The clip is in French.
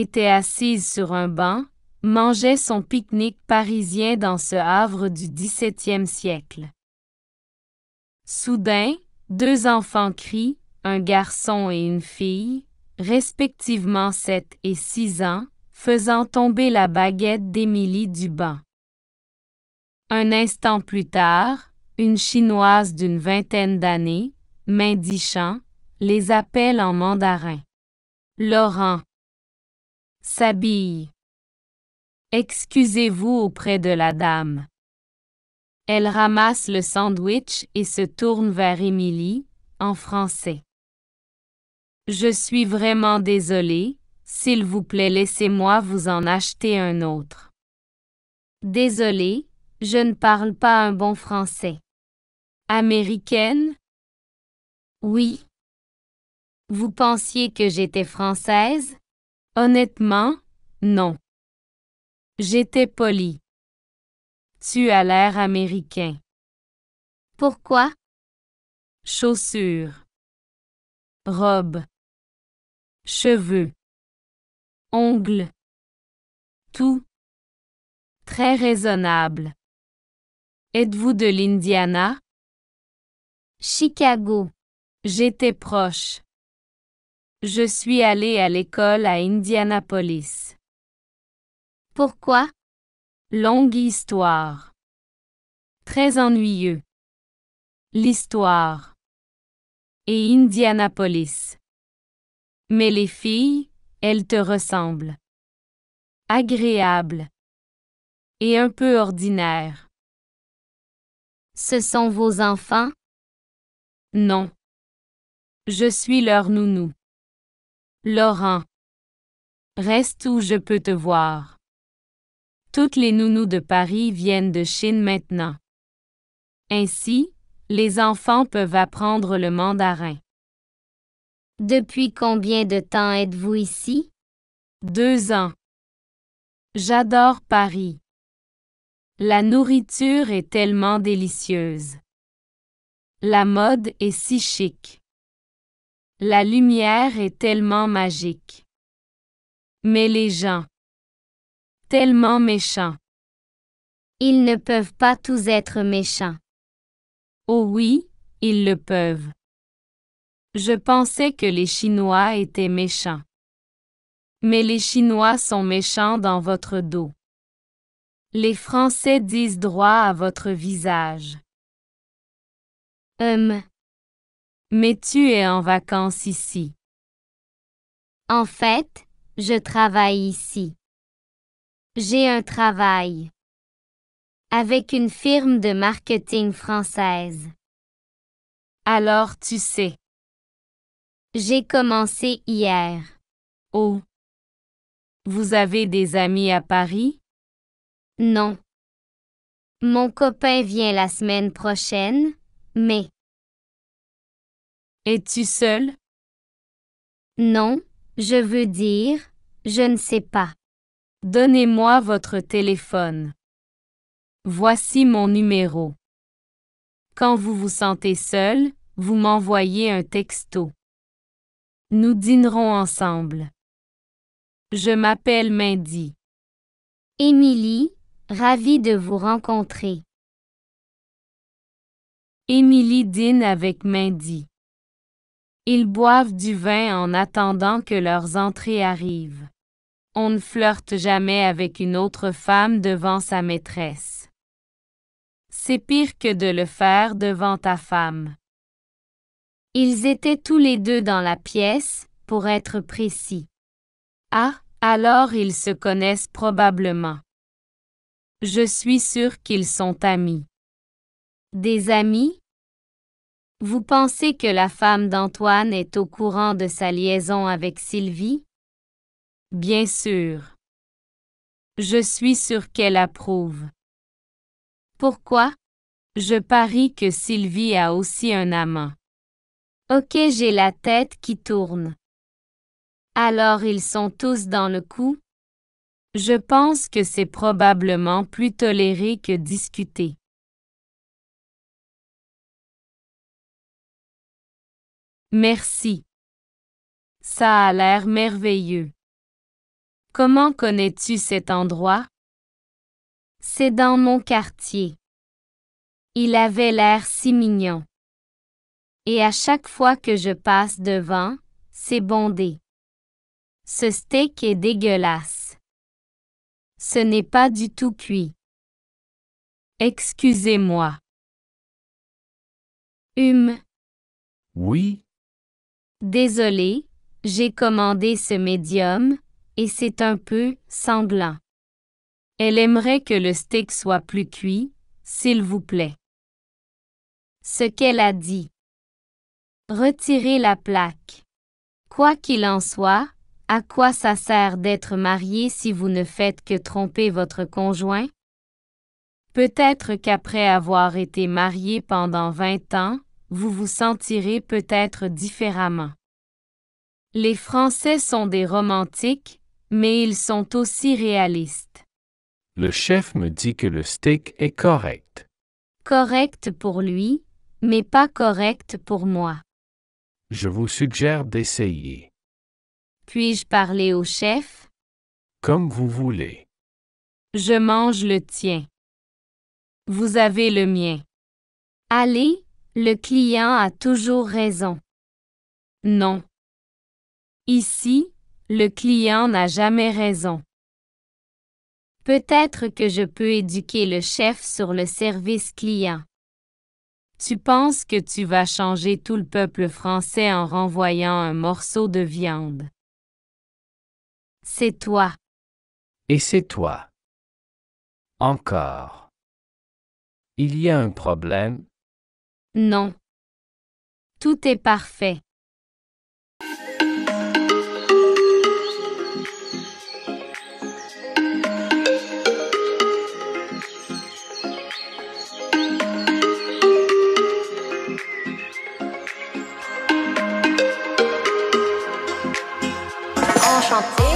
était assise sur un banc, mangeait son pique-nique parisien dans ce havre du XVIIe siècle. Soudain, deux enfants crient, un garçon et une fille, respectivement sept et six ans, faisant tomber la baguette d'Émilie du banc. Un instant plus tard, une Chinoise d'une vingtaine d'années, mendichant, les appelle en mandarin. Laurent, s'habille. Excusez-vous auprès de la dame. Elle ramasse le sandwich et se tourne vers Émilie, en français. Je suis vraiment désolée, s'il vous plaît laissez-moi vous en acheter un autre. Désolée, je ne parle pas un bon français. Américaine? Oui. Vous pensiez que j'étais française? Honnêtement, non. J'étais poli. Tu as l'air américain. Pourquoi? Chaussures. Robe. Cheveux. Ongles. Tout. Très raisonnable. Êtes-vous de l'Indiana? Chicago. J'étais proche. Je suis allée à l'école à Indianapolis. Pourquoi Longue histoire. Très ennuyeux. L'histoire. Et Indianapolis. Mais les filles, elles te ressemblent. Agréable. Et un peu ordinaire. Ce sont vos enfants Non. Je suis leur nounou. Laurent. Reste où je peux te voir. Toutes les nounous de Paris viennent de Chine maintenant. Ainsi, les enfants peuvent apprendre le mandarin. Depuis combien de temps êtes-vous ici? Deux ans. J'adore Paris. La nourriture est tellement délicieuse. La mode est si chic. La lumière est tellement magique. Mais les gens. Tellement méchants. Ils ne peuvent pas tous être méchants. Oh oui, ils le peuvent. Je pensais que les Chinois étaient méchants. Mais les Chinois sont méchants dans votre dos. Les Français disent droit à votre visage. Hum. Mais tu es en vacances ici. En fait, je travaille ici. J'ai un travail. Avec une firme de marketing française. Alors tu sais. J'ai commencé hier. Oh. Vous avez des amis à Paris? Non. Mon copain vient la semaine prochaine, mais... Es-tu seul? Non, je veux dire, je ne sais pas. Donnez-moi votre téléphone. Voici mon numéro. Quand vous vous sentez seul, vous m'envoyez un texto. Nous dînerons ensemble. Je m'appelle Mindy. Émilie, ravie de vous rencontrer. Émilie dîne avec Mindy. Ils boivent du vin en attendant que leurs entrées arrivent. On ne flirte jamais avec une autre femme devant sa maîtresse. C'est pire que de le faire devant ta femme. Ils étaient tous les deux dans la pièce, pour être précis. Ah, alors ils se connaissent probablement. Je suis sûr qu'ils sont amis. Des amis, vous pensez que la femme d'Antoine est au courant de sa liaison avec Sylvie? Bien sûr. Je suis sûr qu'elle approuve. Pourquoi? Je parie que Sylvie a aussi un amant. Ok, j'ai la tête qui tourne. Alors ils sont tous dans le coup? Je pense que c'est probablement plus toléré que discuté. Merci. Ça a l'air merveilleux. Comment connais-tu cet endroit? C'est dans mon quartier. Il avait l'air si mignon. Et à chaque fois que je passe devant, c'est bondé. Ce steak est dégueulasse. Ce n'est pas du tout cuit. Excusez-moi. Hum. Oui, Désolé, j'ai commandé ce médium, et c'est un peu sanglant. Elle aimerait que le steak soit plus cuit, s'il vous plaît. Ce qu'elle a dit. Retirez la plaque. Quoi qu'il en soit, à quoi ça sert d'être marié si vous ne faites que tromper votre conjoint? Peut-être qu'après avoir été marié pendant 20 ans, vous vous sentirez peut-être différemment. Les Français sont des romantiques, mais ils sont aussi réalistes. Le chef me dit que le steak est correct. Correct pour lui, mais pas correct pour moi. Je vous suggère d'essayer. Puis-je parler au chef? Comme vous voulez. Je mange le tien. Vous avez le mien. Allez, le client a toujours raison. Non. Ici, le client n'a jamais raison. Peut-être que je peux éduquer le chef sur le service client. Tu penses que tu vas changer tout le peuple français en renvoyant un morceau de viande. C'est toi. Et c'est toi. Encore. Il y a un problème, non. Tout est parfait. Enchanté.